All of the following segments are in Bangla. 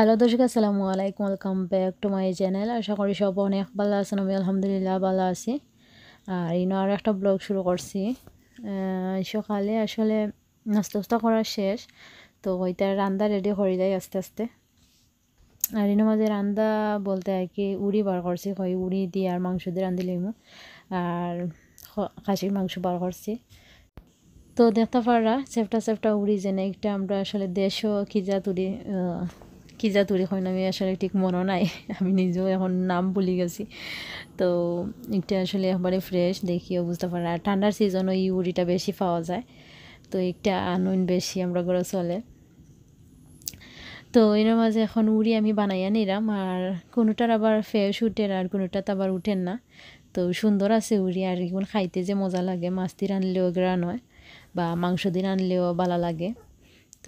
হ্যালো দর্শক আসসালামু আলাইকুম welcome back to my channel আশা করি সব অনেক ভালো আছেন আমি আলহামদুলিল্লাহ ভালো আছি আর ইনো আর একটা ব্লগ শুরু করছি সকালে আসলে নাস্তা উস্তা করা শেষ তো ওইটা রান্দা রেডি করে যায় আস্তে আস্তে আর ইনো মাঝে রান্দা বলতে আর কি উড়ি বার করছি হয় উড়ি দিয়ে আর মাংস দিয়ে রান্ধি লিমু আর খাসির মাংস বার করছি তো দেখতে পাররা সেফটা সেফটা উড়ি যেন একটা আমরা আসলে দেশও যা তুড়ি কী হয় না আমি আসলে ঠিক মনে নাই আমি নিজেও এখন নাম ভুলে গেছি তো এটা আসলে একবারে ফ্রেশ দেখিও বুঝতে পারে আর ঠান্ডার সিজনও ওই উড়িটা বেশি পাওয়া যায় তো একটা আনুন বেশি আমরা ঘরে চলে তো এর মাঝে এখন উড়ি আমি বানাইয়া নিলাম আর কোনোটার আবার ফ্রেশ উঠেন আর কোনোটা তো আবার উঠেন না তো সুন্দর আছে উড়ি আর এখন খাইতে যে মজা লাগে মাছ দিয়ে রানলেও গ্রা নয় বা মাংস দিয়ে রানলেও ভালো লাগে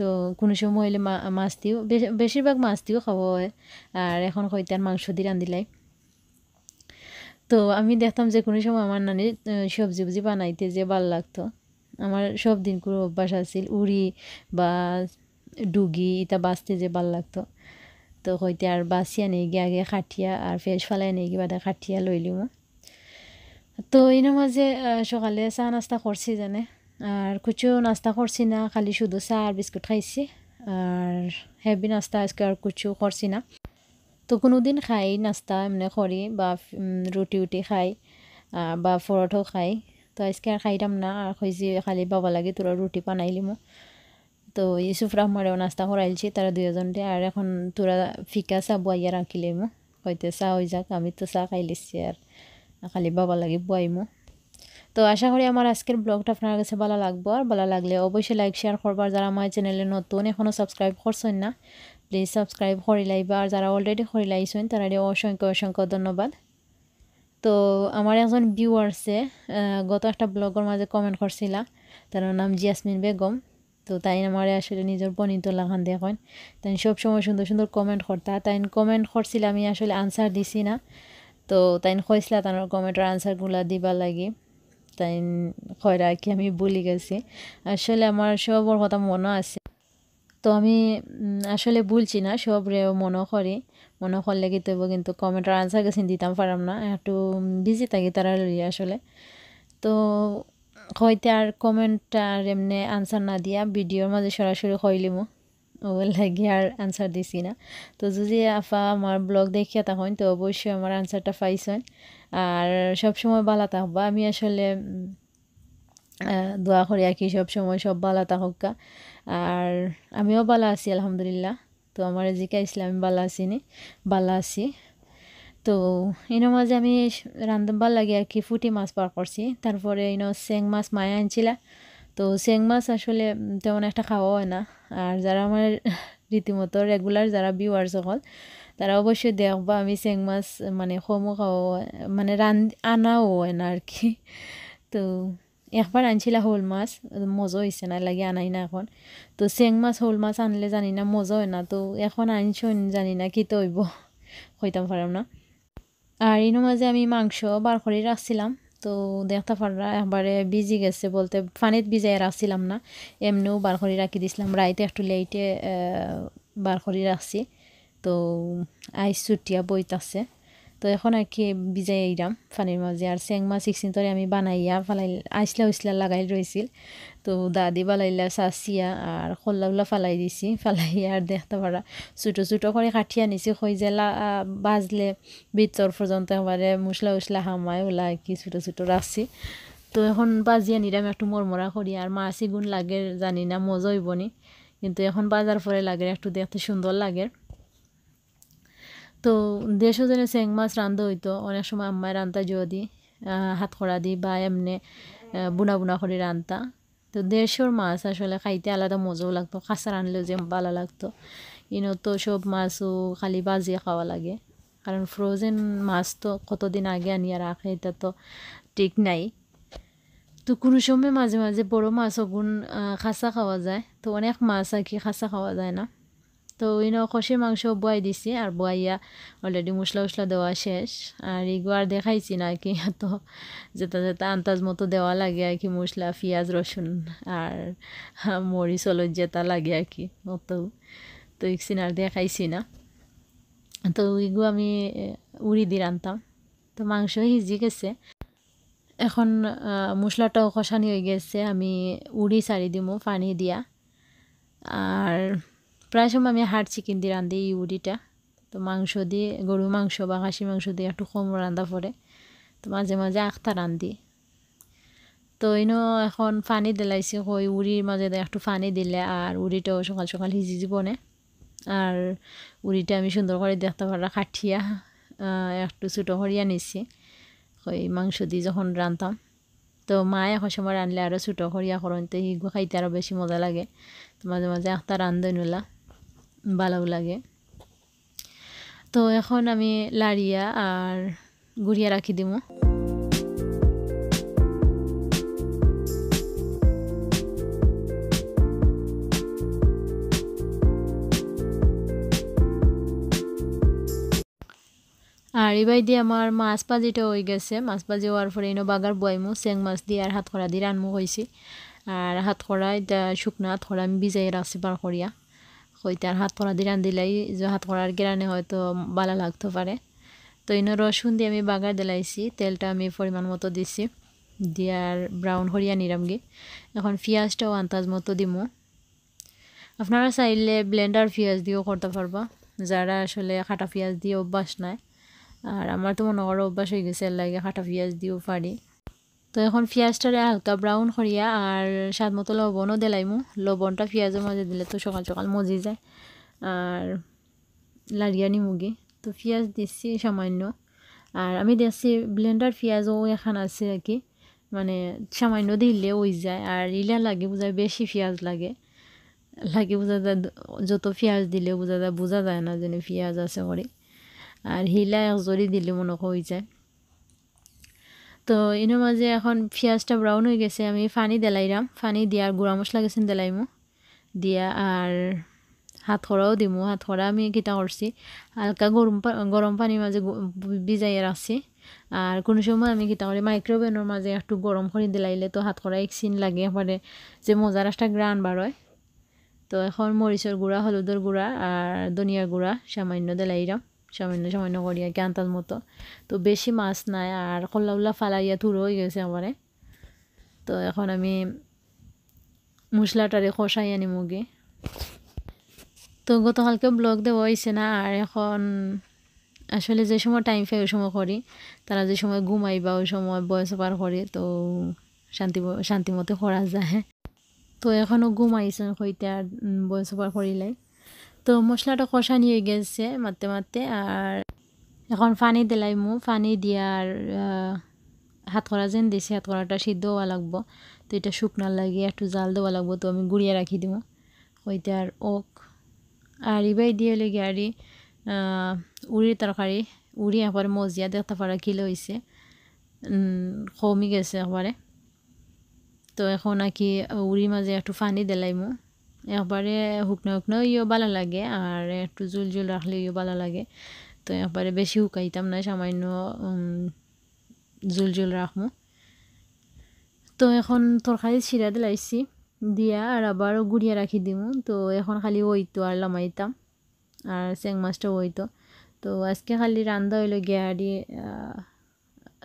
তো কোনো সময় হইলে মাছ দিও বেশিরভাগ মাছ দিও খাব হয় আর এখন হয়তো আর মাংস দিয়ে রান্ধিলাই তো আমি দেখতাম যে কোনো সময় আমার নানি সবজি বুজি বানাইতে যে ভাল লাগতো আমার সব দিন কোনো অভ্যাস আছিল উড়ি বা ডুগি ইটা বাঁচতে যে ভাল লাগতো তো হইতে আর বাঁচিয়া নেই গিয়ে আগে খাটিয়া আর ফেস ফালাই নেই গিয়ে বাদা খাটিয়া লইলিম তো এই মাঝে সকালে চা নাস্তা করছি জানে আর কুচু নাস্তা করছি না খালি শুধু চা আর বিস্কুট খাইছি আর হেভি নাস্তা আজকে আর কুচু করছি না তো কোনোদিন খাই নাস্তা এমনি করি বা রুটি উটি খাই বা পরোটাও খাই তো আজকে আর খাইতাম না আর খুঁজি খালি বাবা লাগে তোরা রুটি মো তো ইউসুফ রহমারেও নাস্তা করাইলছি তারা দিয়ে আর এখন তোরা ফিকা চা বুয়াইয়া মো হয়তো চা হয়ে যাক আমি তো চা খাইলিছি আর খালি বাবা লাগে বুয়াইমো তো আশা করি আমার আজকের ব্লগটা আপনার কাছে ভালো লাগবো আর ভালো লাগলে অবশ্যই লাইক শেয়ার করবার যারা আমার চ্যানেলে নতুন এখনও সাবস্ক্রাইব করছেন না প্লিজ সাবস্ক্রাইব করে লাইবা আর যারা অলরেডি করে লাইছেন তারা অসংখ্য অসংখ্য ধন্যবাদ তো আমার একজন ভিউয়ার্সে গত একটা ব্লগের মাঝে কমেন্ট করছিল তার নাম জিয়াসমিন বেগম তো তাই আমার আসলে নিজের বনিত লাগান দেখেন তাই সবসময় সুন্দর সুন্দর কমেন্ট করতা তাই কমেন্ট করছিল আমি আসলে আনসার দিছি না তো তাই কইসলা তার কমেন্টের আনসারগুলো দিবার লাগে টাইম কয়রা কি আমি বলি গেছি আসলে আমার সবর কথা মনে আছে তো আমি আসলে বলছি না সবরে মনে করি মনে করলে কি তো কিন্তু কমেন্টের আনসার গেছি দিতাম পারাম না একটু বিজি থাকি তারা লি আসলে তো হয়তো আর কমেন্টটা আর এমনি আনসার না দিয়া ভিডিওর মাঝে সরাসরি কইলিমো লাগে আর আনসার দিছি না তো যদি আফা আমার ব্লগ দেখিয়া তখন তো অবশ্যই আমার আনসারটা পাইছেন আর সবসময় বালা থাকবা আমি আসলে দোয়া করে আঁকি সবসময় সব বালা থাকুকা আর আমিও বালা আছি আলহামদুলিল্লাহ তো আমার জিকা আমি বালা আছি নি বালা আছি তো এর মাঝে আমি রান্ধবার লাগে আর কি ফুটি মাছ পার করছি তারপরে ইনো চেং মাছ মায়া আনছিলা তো সেং মাছ আসলে তেমন একটা খাওয়া হয় না আর যারা আমার রীতিমতো রেগুলার যারা ভিউয়ার্স সকল তারা অবশ্যই দেখবা আমি চেং মাছ মানে কমও খাওয়া হয় মানে রান আনাও হয় না আর কি তো একবার আনছিলা শোল মাছ মজা হয়েছে না লাগে আনাই না এখন তো চেং মাছ শোল মাছ আনলে জানি না মজা হয় না তো এখন আনছ জানি না কি তৈব হইতাম পারাম না আর ইনো মাঝে আমি মাংস বার করে রাখছিলাম তো দেখতে পাররা একবারে বিজি গেছে বলতে ফানিত বিজায় রাখছিলাম না এমনিও বার করে রাখি দিছিলাম রাইতে একটু লেটে বার করে রাখছি তো আইস ছুটিয়া বইতাছে তো এখন আর কি বিজাই আইরাম ফানির মাঝে আর চেং মাছ সিক্সিন তরে আমি বানাইয়া ফালাই আইসলা উইসলা লাগাই রয়েছিল তো দাদি বালাইলা চাচিয়া আর খোল্লাগুলা ফালাই দিছি ফালাই আর দেখতে পারা ছোটো ছোটো করে কাঠিয়া নিছি খই জেলা বাজলে ভিতর পর্যন্ত একবারে মশলা উসলা হামায় ওলা কি ছোটো ছোটো রাখছি তো এখন বাজিয়া নিরাম একটু মরমরা করি আর মাছি গুণ লাগে জানি না মজা হইবনি কিন্তু এখন বাজার পরে লাগে একটু দেখতে সুন্দর লাগে তো দেশও যেন চেং মাছ রান্ধা হইতো অনেক সময় আম্মায় রান্ধতা জো দি হাত খোড়া দি বা এমনি বুনা বুনা করে রান্ধতা তো দেশের মাছ আসলে খাইতে আলাদা মজাও লাগতো কাঁচা রানলেও যে ভালো লাগতো ইনো তো সব মাছও খালি বাজিয়ে খাওয়া লাগে কারণ ফ্রোজেন মাছ তো কতদিন আগে আনিয়া রাখে এটা তো ঠিক নাই তো কোনো সময় মাঝে মাঝে বড়ো মাছও গুণ খাসা খাওয়া যায় তো অনেক মাছ আর কি খাসা খাওয়া যায় না তো ইনো খসির মাংস বয়াই দিছি আর বয়াইয়া অলরেডি মশলা উসলা দেওয়া শেষ আর এগুলো আর দেখাইছি না কি এত যেটা যেটা আন্দাজ মতো দেওয়া লাগে আর কি মশলা পিঁয়াজ রসুন আর মরিচ অলজ যেটা লাগে আর কি মতো তো ইকসিন আর দেখাইছি না তো ইগু আমি উড়ি দিয়ে রানতাম তো মাংস হিজি গেছে এখন মশলাটাও কষানি হয়ে গেছে আমি উড়ি সারি দিমু পানি দিয়া আর প্রায় সময় আমি হাড় চিকেন দিয়ে রান্ধি এই উড়িটা তো মাংস দিয়ে গরু মাংস বা খাসি মাংস দিয়ে একটু কম রান্ধা পরে তো মাঝে মাঝে আখতা রান্ধি তো এনেও এখন পানি দিলাইছি ওই উড়ির মাঝে একটু পানি দিলে আর উড়িটাও সকাল সকাল হিজি বনে আর উড়িটা আমি সুন্দর করে দেখতে পারা কাঠিয়া একটু ছোটো করিয়া নিছি ওই মাংস দিয়ে যখন রান্ধতাম তো মায়ে এখন সময় রানলে আরও ছোটো করিয়া করন তো হিগুলো খাইতে আরও বেশি মজা লাগে তো মাঝে মাঝে আখতা রান্ধই নিলা ভালো লাগে তো এখন আমি লাড়িয়া আর গুড়িয়া রাখি দিমু আর এবার দিয়ে আমার মাছ পাজিটা হয়ে গেছে মাছ পাজি হওয়ার পরে এনে বাগার বয়মু চেং মাছ দিয়ে আর হাত খরা দিয়ে রানমু হয়েছি আর হাত খরা এটা শুকনা হাত খরা আমি ভিজাই রাখছি বার করিয়া হইতে আর হাত কড়া দিলান দিলাই যে হাত কড়ার গেরানে হয়তো বালা লাগতে পারে তো ইনো রসুন দিয়ে আমি বাগার দিলাইছি তেলটা আমি পরিমাণ মতো দিছি দিয়ার ব্রাউন হরিয়া নিরামগি এখন পেঁয়াজটাও আন্দাজ মতো দিমু আপনারা চাইলে ব্লেন্ডার পেঁয়াজ দিয়েও করতে পারবা যারা আসলে খাটা পেঁয়াজ দিয়ে অভ্যাস নাই আর আমার তো মনে করো অভ্যাস হয়ে গেছে লাগে খাটা পেঁয়াজ দিয়েও পারি তো এখন পেঁয়াজটারে হালকা ব্রাউন করিয়া আর স্বাদ মতো লবণও দিলাইমু লবণটা পেঁয়াজের মাঝে দিলে তো সকাল সকাল মজি যায় আর লাড়িয়া নিমুগি তো পেঁয়াজ দিচ্ছি সামান্য আর আমি দিয়েছি ব্লেন্ডার পেঁয়াজও এখান আছে আর কি মানে সামান্য দিলে ওই যায় আর ইলা লাগে বোঝায় বেশি পেঁয়াজ লাগে লাগে বোঝা যায় যত পেঁয়াজ দিলে বোঝা যায় বোঝা যায় না যেন পেঁয়াজ আছে করে আর হিলা জরি দিলে মনে হয়ে যায় তো এর মাঝে এখন পেঁয়াজটা ব্রাউন হয়ে গেছে আমি ফানি দেলাইরাম ফানি দিয়ে আর গুঁড়া মশলা গেছেন দেলাইমু দিয়া আর হাত খরাও দিমু হাত খরা আমি কিতা করছি হালকা গরম গরম পানির মাঝে ভিজাই রাখছি আর কোনো সময় আমি কিতা করি মাইক্রোওভেনের মাঝে একটু গরম করে দিলাইলে তো হাত খরা এক সিন লাগে এবারে যে মজার একটা গ্রান বাড়য় তো এখন মরিচের গুঁড়া হলুদের গুঁড়া আর ধনিয়ার গুঁড়া সামান্য দিলাইরাম সামান্য সামান্য করিয়া ক্যান্তার মতো তো বেশি মাছ নাই আর কল্লা উল্লা ফালাইয়া থুরো হয়ে গেছে আমারে তো এখন আমি মশলাটারে খসাই আনি মুগি তো গতকালকে ব্লগ দেওয়া হয়েছে না আর এখন আসলে যে সময় টাইম পাই ওই সময় করি তারা যে সময় ঘুমাই বা ওই সময় বয়স পার করে তো শান্তি শান্তি মতো করা যায় তো এখনও ঘুমাইছেন হইতে আর বয়স পার করিলাই তো মশলাটা কষানি হয়ে গেছে মাতে মাতে আর এখন পানি দিলাই মু পানি দিয়ার হাত করা যেন দিছে হাত করাটা সিদ্ধ হওয়া লাগবো তো এটা শুকনার লাগে একটু জাল দেওয়া লাগবো তো আমি গুড়িয়ে রাখি দিব ওইতে আর ওক আর ইবাই দিয়ে লেগে আরই উড়ির তরকারি উড়ি একবার মজিয়া দেখতে পারা কিলো হয়েছে কমি গেছে একবারে তো এখন আর কি উড়ির মাঝে একটু পানি দিলাই মু একবারে শুকনো শুকনো ইয়ো ভালো লাগে আর একটু জুল জুল রাখলে ইও ভালো লাগে তো একবারে বেশি শুকাইতাম না সামান্য জুল জুল রাখমো তো এখন তরকারি ছিঁড়া দিলাইছি দিয়া আর আবার গুড়িয়া রাখি দিমু তো এখন খালি ওইতো আর লামাইতাম আর চেং মাছটা ওইতো তো আজকে খালি রান্দা হইলো গিয়া দি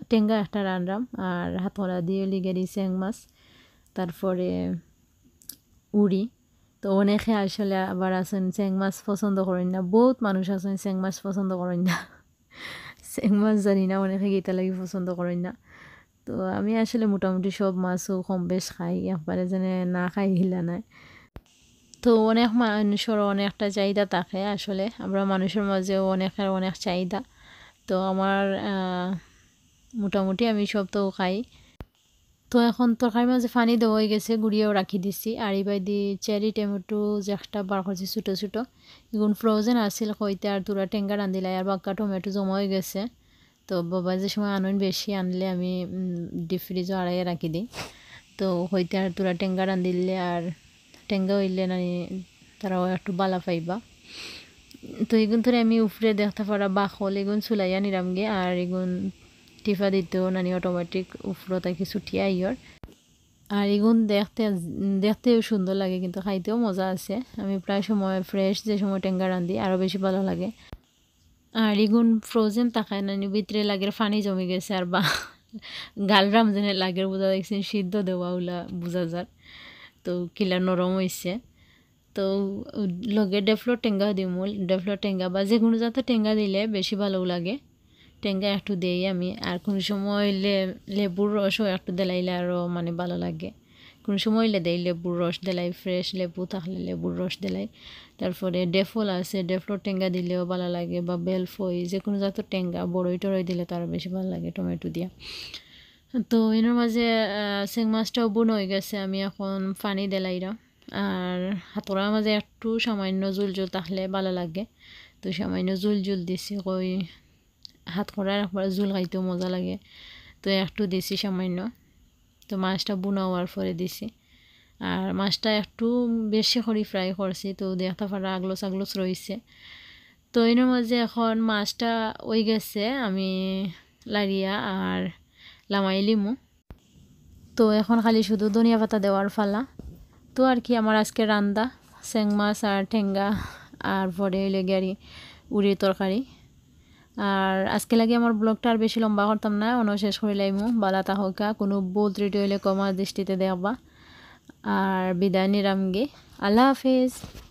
টেঙ্গা একটা রান্নাম আর হাতরা দিয়ে লিগে দিই চেং মাছ তারপরে উড়ি তো অনেকে আসলে আবার আছেন চ্যাং মাছ পছন্দ করেন না বহুত মানুষ আছেন চ্যাং মাছ পছন্দ করেন না চ্যাং মাছ জানি না অনেকে গীতা লাগি পছন্দ করেন না তো আমি আসলে মোটামুটি সব মাছও কম বেশ খাই একবারে যেন না খাই হিলা নাই তো অনেক মানুষের অনেকটা চাহিদা থাকে আসলে আমরা মানুষের মাঝেও অনেকের অনেক চাহিদা তো আমার মোটামুটি আমি সব তো খাই তো এখন তরকারির মাঝে পানি দেওয়া হয়ে গেছে গুড়িয়েও রাখি দিছি আর এবার দি চেরি টমেটো একটা বার করছি ছোটো ছোটো এগুন ফ্রোজেন আসছিল কইতে আর তোরা টেঙ্গা রান্ধিলাই আর বাক্কা টমেটো জমা হয়ে গেছে তো বাবা যে সময় আনুন বেশি আনলে আমি ডিপ ফ্রিজও আড়াইয়ে রাখি দিই তো হইতে আর তোরা টেঙ্গা রান্ধিলে আর টেঙ্গা হইলে না তারাও একটু বালা পাইবা তো এগুন ধরে আমি উপরে দেখতে পারা বাকল এগুন চুলাইয়া নিলাম আর এগুন টিফা দিত নানি অটোমেটিক উফরো তাকে ছুটিয়া ইয়র আর এগুন দেখতে দেখতেও সুন্দর লাগে কিন্তু খাইতেও মজা আছে আমি প্রায় সময় ফ্রেশ যে সময় টেঙ্গা রান্ধি আরও বেশি ভালো লাগে আর এগুন ফ্রোজেন তাকায় নানি ভিতরে লাগের ফানি জমে গেছে আর বা গাল যেন লাগের বোঝা দেখছেন সিদ্ধ দেওয়া ওলা বোঝা যার তো কিলা নরম হয়েছে তো লগে ডেফলো টেঙ্গা দিমুল ডেফলো টেঙ্গা বা যে কোনো জাতের টেঙ্গা দিলে বেশি ভালো লাগে টেঙ্গা একটু দেই আমি আর কোন সময় লেবুর রসও একটু দেলাইলে আরও মানে ভালো লাগে কোন সময় লে দেয় লেবুর রস দেলাই ফ্রেশ লেবু থাকলে লেবুর রস দেলাই তারপরে ডেফল আছে ডেফলোর টেঙ্গা দিলেও ভালো লাগে বা বেলফই যে কোনো জাতের টেঙ্গা বড়ই টড়ই দিলে তো আরও বেশি ভালো লাগে টমেটো দিয়া তো এর মাঝে শিং মাছটাও বোন হয়ে গেছে আমি এখন পানি দিলাইরা আর হাতরার মাঝে একটু সামান্য জুল জুল তাহলে ভালো লাগে তো সামান্য জুল জুল দিছি কই হাত করা একবার ঝুল খাইতেও মজা লাগে তো একটু দিছি সামান্য তো মাছটা বুনা হওয়ার পরে দিছি আর মাছটা একটু বেশি করে ফ্রাই করছি তো দেখতে পারা আগলোস আগলোস রয়েছে তো এর মাঝে এখন মাছটা ওই গেছে আমি লারিয়া আর লামাই লিমু তো এখন খালি শুধু ধনিয়া পাতা দেওয়ার ফালা তো আর কি আমার আজকে রান্দা চেং মাছ আর ঠেঙ্গা আর পরে লেগে গাড়ি উড়ির তরকারি আর আজকে লাগে আমার ব্লগটা আর বেশি লম্বা করতাম না অন্য শেষ করে লাইমু বালা তাহকা কোনো বোল ত্রিটি হইলে কমার দৃষ্টিতে দেখবা আর বিদায় নিরামগে আল্লাহ হাফিজ